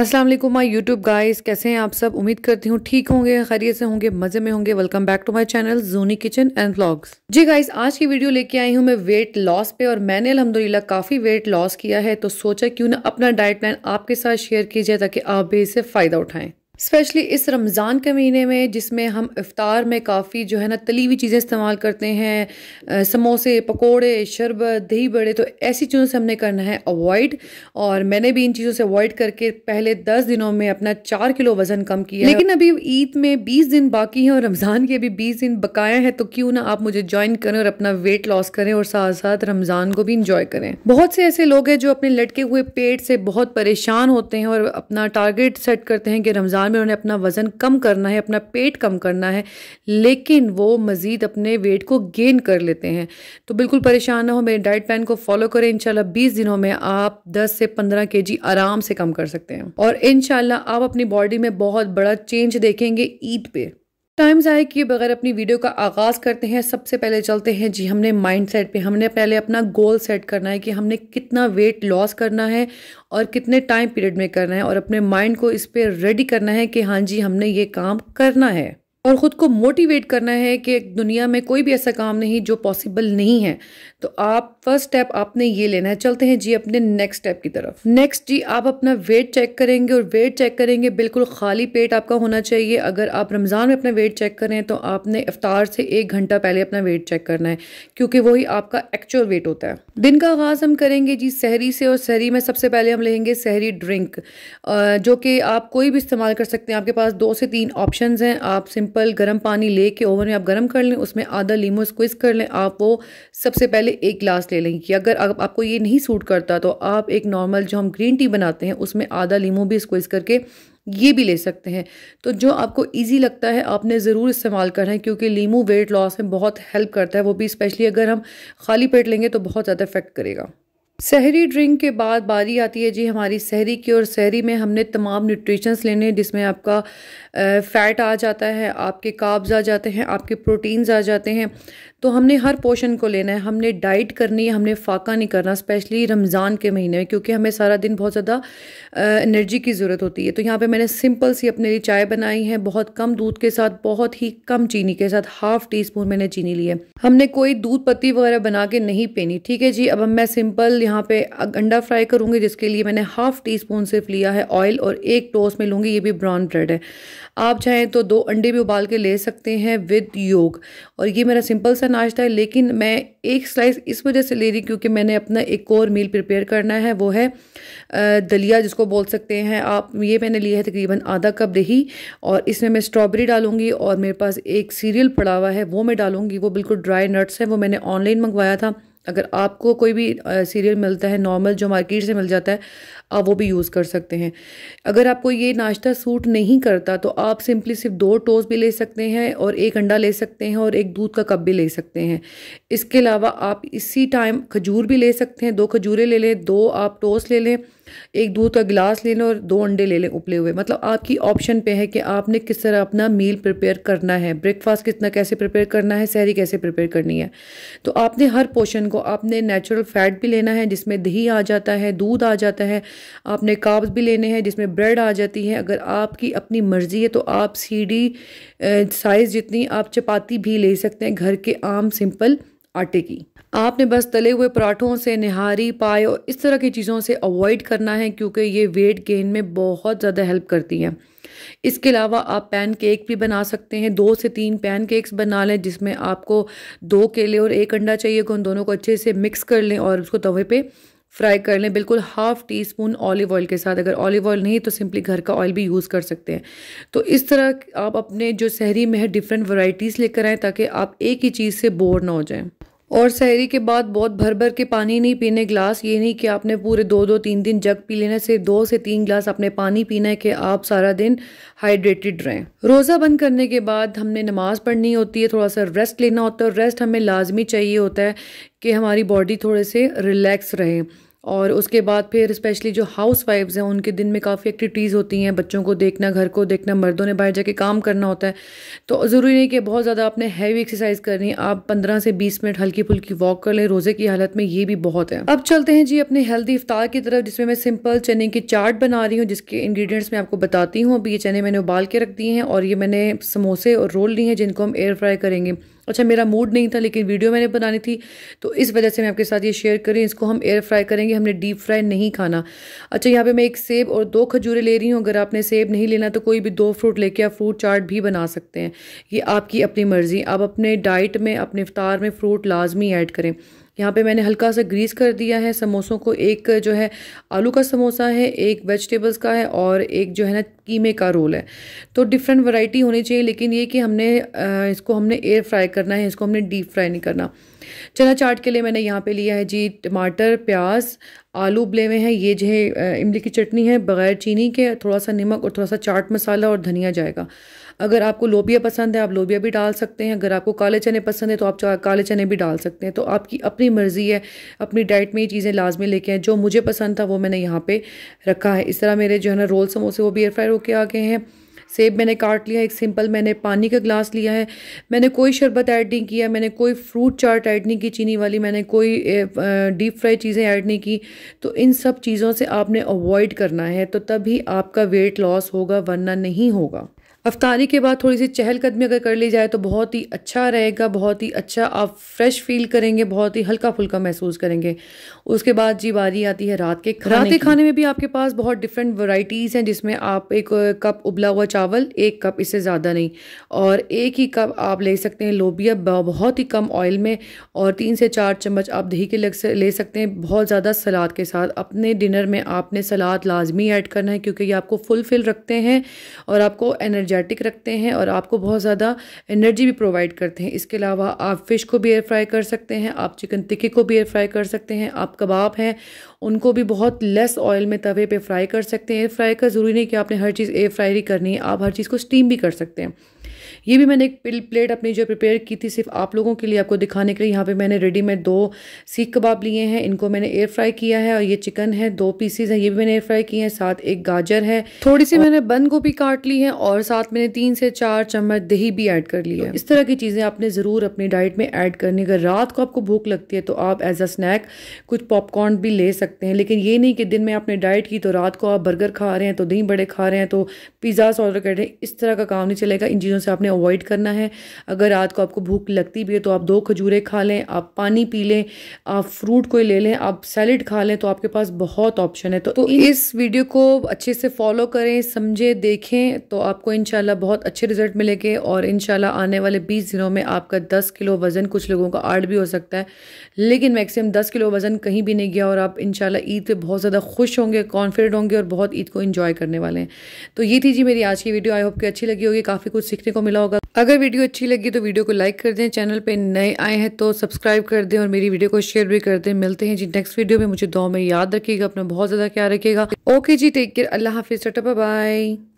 अस्सलाम वालेकुम my YouTube guys कैसे हैं आप सब उम्मीद करती हूँ ठीक होंगे खैरियत से होंगे मज़े में होंगे welcome back to my channel Johny kitchen and vlogs जी गाइस आज की वीडियो लेके आई हूँ मैं वेट लॉस पे और मैंने अल्हम्दुलिल्लाह काफ़ी वेट लॉस किया है तो सोचा क्यों ना अपना डाइट प्लान आपके साथ शेयर की जाए ताकि आप भी इससे फ़ायदा उठाएं स्पेशली इस रमज़ान के महीने में जिसमें हम इफ़ार में काफ़ी जो है ना तली हुई चीज़ें इस्तेमाल करते हैं समोसे पकोड़े शरबत दही बड़े तो ऐसी चीज़ों से हमने करना है अवॉइड और मैंने भी इन चीज़ों से अवॉइड करके पहले दस दिनों में अपना चार किलो वज़न कम किया लेकिन अभी ईद में बीस दिन बाकी हैं और रमज़ान के अभी बीस दिन बकाया है तो क्यों ना आप मुझे ज्वाइन करें और अपना वेट लॉस करें और साथ साथ रमज़ान को भी इंजॉय करें बहुत से ऐसे लोग हैं जो अपने लटके हुए पेट से बहुत परेशान होते हैं और अपना टारगेट सेट करते हैं कि रमज़ान भी उन्हें अपना वज़न कम करना है अपना पेट कम करना है लेकिन वो मज़ीद अपने वेट को गेन कर लेते हैं तो बिल्कुल परेशान ना हो मेरे डाइट प्लान को फॉलो करें इनशाला बीस दिनों में आप दस से पंद्रह के जी आराम से कम कर सकते हैं और इनशाला आप अपनी बॉडी में बहुत बड़ा चेंज देखेंगे ईद पे टाइम जाए किए बगैर अपनी वीडियो का आगाज़ करते हैं सबसे पहले चलते हैं जी हमने माइंड सेट पर हमने पहले अपना गोल सेट करना है कि हमने कितना वेट लॉस करना है और कितने टाइम पीरियड में करना है और अपने माइंड को इस पर रेडी करना है कि हाँ जी हमने ये काम करना है और ख़ुद को मोटिवेट करना है कि दुनिया में कोई भी ऐसा काम नहीं जो पॉसिबल नहीं है तो आप फर्स्ट स्टेप आपने ये लेना है चलते हैं जी अपने नेक्स्ट स्टेप की तरफ नेक्स्ट जी आप अपना वेट चेक करेंगे और वेट चेक करेंगे बिल्कुल खाली पेट आपका होना चाहिए अगर आप रमज़ान में अपना वेट चेक करें तो आपने अफ्तार से एक घंटा पहले अपना वेट चेक करना है क्योंकि वही आपका एक्चुअल वेट होता है दिन का आगाज़ हम करेंगे जी सहरी से और सहरी में सबसे पहले हम लेंगे सहरी ड्रिंक जो कि आप कोई भी इस्तेमाल कर सकते हैं आपके पास दो से तीन ऑप्शन हैं आप सिंपल गर्म पानी ले कर ओवन में आप गर्म कर लें उसमें आधा लीमू स्क्विज कर लें आप वो सबसे पहले एक गिलास ले लें कि अगर आप, आपको ये नहीं सूट करता तो आप एक नॉर्मल जो हम ग्रीन टी बनाते हैं उसमें आधा लीमू भी स्क्विज करके ये भी ले सकते हैं तो जो आपको इजी लगता है आपने ज़रूर इस्तेमाल करना है क्योंकि लीमू वेट लॉस में बहुत हेल्प करता है वो भी स्पेशली अगर हम खाली पेट लेंगे तो बहुत ज़्यादा इफेक्ट करेगा शहरी ड्रिंक के बाद बारी आती है जी हमारी शहरी की और शहरी में हमने तमाम न्यूट्रिशंस लेने हैं जिसमें आपका फ़ैट आ जाता है आपके काब्ज़ आ जाते हैं आपके प्रोटीन्स आ जाते हैं तो हमने हर पोशन को लेना है हमने डाइट करनी है हमने फाका नहीं करना स्पेशली रमज़ान के महीने में क्योंकि हमें सारा दिन बहुत ज़्यादा एनर्जी की ज़रूरत होती है तो यहाँ पर मैंने सिंपल सी अपने लिए चाय बनाई है बहुत कम दूध के साथ बहुत ही कम चीनी के साथ हाफ़ टी स्पून मैंने चीनी ली है हमने कोई दूध पत्ती वगैरह बना के नहीं पीनी ठीक है जी अब हम मैं सिंपल यहाँ पे अंडा फ्राई करूँगी जिसके लिए मैंने हाफ़ टी स्पून सिर्फ लिया है ऑयल और एक टोस्ट में लूँगी ये भी ब्राउन ब्रेड है आप चाहें तो दो अंडे भी उबाल के ले सकते हैं विद योग और ये मेरा सिंपल सा नाश्ता है लेकिन मैं एक स्लाइस इस वजह से ले रही क्योंकि मैंने अपना एक और मील प्रिपेयर करना है वो है दलिया जिसको बोल सकते हैं आप ये मैंने लिया है तकरीबन आधा कप दही और इसमें मैं स्ट्रॉबेरी डालूंगी और मेरे पास एक सीरियल पड़ा हुआ है वो मैं डालूंगी वो बिल्कुल ड्राई नट्स है वो मैंने ऑनलाइन मंगवाया था अगर आपको कोई भी सीरियल मिलता है नॉर्मल जो मार्केट से मिल जाता है आप वो भी यूज़ कर सकते हैं अगर आपको ये नाश्ता सूट नहीं करता तो आप सिंपली सिर्फ दो टोस भी ले सकते हैं और एक अंडा ले सकते हैं और एक दूध का कप भी ले सकते हैं इसके अलावा आप इसी टाइम खजूर भी ले सकते हैं दो खजूरें ले लें दो आप टोस ले लें एक दूध का तो गिलास ले लें और दो अंडे ले लें उबले हुए मतलब आपकी ऑप्शन पे है कि आपने किस तरह अपना मील प्रिपेयर करना है ब्रेकफास्ट कितना कैसे प्रिपेयर करना है सहरी कैसे प्रिपेयर करनी है तो आपने हर पोर्शन को आपने नेचुरल फैट भी लेना है जिसमें दही आ जाता है दूध आ जाता है आपने काब्स भी लेने हैं जिसमें ब्रेड आ जाती है अगर आपकी अपनी मर्ज़ी है तो आप सीढ़ी साइज़ जितनी आप चपाती भी ले सकते हैं घर के आम सिंपल आटे की आपने बस तले हुए पराठों से निहारी पाए और इस तरह की चीज़ों से अवॉइड करना है क्योंकि ये वेट गेन में बहुत ज़्यादा हेल्प करती हैं इसके अलावा आप पैन केक भी बना सकते हैं दो से तीन पैन केक्स बना लें जिसमें आपको दो केले और एक अंडा चाहिए उन दोनों को अच्छे से मिक्स कर लें और उसको तवे पर फ्राई कर लें बिल्कुल half teaspoon olive oil के साथ अगर ऑलिव ऑयल नहीं तो सिंपली घर का ऑयल भी यूज़ कर सकते हैं तो इस तरह आप अपने जो शहरी में है डिफरेंट वराइटीज़ लेकर आएँ ताकि आप एक ही चीज़ से बोर ना हो जाएं और सहरी के बाद बहुत भर भर के पानी नहीं पीने ग्लास ये नहीं कि आपने पूरे दो दो तीन दिन जग पी लेने से दो से तीन ग्लास आपने पानी पीना है कि आप सारा दिन हाइड्रेटेड रहें रोज़ा बंद करने के बाद हमने नमाज पढ़नी होती है थोड़ा सा रेस्ट लेना होता है और रेस्ट हमें लाजमी चाहिए होता है कि हमारी बॉडी थोड़े से रिलैक्स रहे और उसके बाद फिर स्पेशली जो हाउस वाइफ्स हैं उनके दिन में काफ़ी एक्टिविटीज़ होती हैं बच्चों को देखना घर को देखना मर्दों ने बाहर जाके काम करना होता है तो ज़रूरी नहीं कि बहुत ज़्यादा आपने हैवी एक्सरसाइज करनी है आप पंद्रह से बीस मिनट हल्की फुल्की वॉक कर लें रोज़े की हालत में ये भी बहुत है अब चलते हैं जी अपने हेल्दी इफ्तार की तरफ जिसमें मैं सिंपल चने की चाट बना रही हूँ जिसके इंग्रीडियंट्स मैं आपको बताती हूँ अभी ये चने मैंने उबाल के रख दिए हैं और ये मैंने समोसे और रोल लिए हैं जिनको हम एयर फ्राई करेंगे अच्छा मेरा मूड नहीं था लेकिन वीडियो मैंने बनानी थी तो इस वजह से मैं आपके साथ ये शेयर करी इसको हम एयर फ्राई करेंगे हमने डीप फ्राई नहीं खाना अच्छा यहाँ पर मैं एक सेब और दो खजूरें ले रही हूँ अगर आपने सेब नहीं लेना तो कोई भी दो फ्रूट लेके आप फ्रूट चाट भी बना सकते हैं ये आपकी अपनी मर्ज़ी आप अपने डाइट में अपने अफ्तार में फ़्रूट लाजमी ऐड करें यहाँ पे मैंने हल्का सा ग्रीस कर दिया है समोसों को एक जो है आलू का समोसा है एक वेजिटेबल्स का है और एक जो है ना कीमे का रोल है तो डिफरेंट वैरायटी होनी चाहिए लेकिन ये कि हमने इसको हमने एयर फ्राई करना है इसको हमने डीप फ्राई नहीं करना चना चाट के लिए मैंने यहाँ पे लिया है जी टमाटर प्याज आलू उबले हुए हैं ये जो है इमली की चटनी है बग़ैर चीनी के थोड़ा सा नमक और थोड़ा सा चाट मसाला और धनिया जाएगा अगर आपको लोबिया पसंद है आप लोबिया भी डाल सकते हैं अगर आपको काले चने पसंद है तो आप काले चने भी डाल सकते हैं तो आपकी अपनी मर्ज़ी है अपनी डाइट में ये चीज़ें लाजमी लेके हैं जो मुझे पसंद था वो मैंने यहाँ पे रखा है इस तरह मेरे जो है ना रोल समोसे वो भी एयर फ्राई होके आ गए हैं सेब मैंने काट लिया एक सिंपल मैंने पानी का ग्लास लिया है मैंने कोई शरबत ऐड नहीं किया मैंने कोई फ्रूट चाट ऐड नहीं की चीनी वाली मैंने कोई डीप फ्राई चीज़ें ऐड नहीं की तो इन सब चीज़ों से आपने अवॉइड करना है तो तभी आपका वेट लॉस होगा वरना नहीं होगा अफ्तारी के बाद थोड़ी सी चहलकदमी अगर कर ली जाए तो बहुत ही अच्छा रहेगा बहुत ही अच्छा आप फ्रेश फील करेंगे बहुत ही हल्का फुल्का महसूस करेंगे उसके बाद जी बारी आती है रात के खाने रात के खाने में भी आपके पास बहुत डिफरेंट वैरायटीज़ हैं जिसमें आप एक कप उबला हुआ चावल एक कप इससे ज़्यादा नहीं और एक ही कप आप ले सकते हैं लोबिया बहुत ही कम ऑयल में और तीन से चार चम्मच आप दही के लग से ले सकते हैं बहुत ज़्यादा सलाद के साथ अपने डिनर में आपने सलाद लाजमी ऐड करना है क्योंकि ये आपको फुलफिल रखते हैं और आपको एनर्जी एनर्जेटिक रखते हैं और आपको बहुत ज़्यादा एनर्जी भी प्रोवाइड करते हैं इसके अलावा आप फ़िश को भी एयर फ्राई कर सकते हैं आप चिकन टिक्के को भी एयर फ्राई कर सकते हैं आप कबाब हैं उनको भी बहुत लेस ऑयल में तवे पे फ्राई कर सकते हैं एयर फ्राई का ज़रूरी नहीं कि आपने हर चीज़ एयर फ्राई ही करनी है आप हर चीज़ को स्टीम भी कर सकते हैं ये भी मैंने एक पिल प्लेट अपनी जो प्रिपेयर की थी सिर्फ आप लोगों के लिए आपको दिखाने के लिए यहाँ पे मैंने रेडीमेड दो सीख कबाब लिए हैं इनको मैंने एयर फ्राई किया है और ये चिकन है दो पीसीज हैं ये भी मैंने एयर फ्राई किए हैं साथ एक गाजर है थोड़ी सी मैंने बंद गोभी काट ली है और साथ मैंने तीन से चार चम्मच दही भी ऐड कर लिया है तो इस तरह की चीज़ें आपने ज़रूर अपनी डाइट में ऐड करनी अगर रात को आपको भूख लगती है तो आप एज अ स्नैक कुछ पॉपकॉर्न भी ले सकते हैं लेकिन ये नहीं कि दिन में आपने डाइट की तो रात को आप बर्गर खा रहे हैं तो दही बड़े खा रहे हैं तो पिज्जा ऑर्डर कर रहे हैं इस तरह का काम नहीं चलेगा इन चीज़ों से आपने हमें अवॉइड करना है अगर रात को आपको भूख लगती भी है तो आप दो खजूरें खा लें आप पानी पी लें आप फ्रूट कोई ले लें आप सैलड खा लें तो आपके पास बहुत ऑप्शन है तो, तो इस वीडियो को अच्छे से फॉलो करें समझें देखें तो आपको इनशाला बहुत अच्छे रिजल्ट मिलेंगे और इनशाला आने वाले बीस दिनों में आपका दस किलो वज़न कुछ लोगों का आठ भी हो सकता है लेकिन मैक्सिमम दस किलो वज़न कहीं भी नहीं गया और आप इनशाला ईद पर बहुत ज़्यादा खुश होंगे कॉन्फिडेंट होंगे और बहुत ईद को इन्जॉय करने वाले हैं तो ये थी जी मेरी आज की वीडियो आई होप कि अच्छी लगी होगी काफ़ी कुछ सीखने को मिला मिला होगा अगर वीडियो अच्छी लगी तो वीडियो को लाइक कर दें चैनल पे नए आए हैं तो सब्सक्राइब कर दें और मेरी वीडियो को शेयर भी कर दें मिलते हैं जी नेक्स्ट वीडियो में मुझे दो में याद रखिएगा अपना बहुत ज़्यादा ख्याल रखिएगा ओके जी टेक केयर अल्लाह हाफिज़ बाय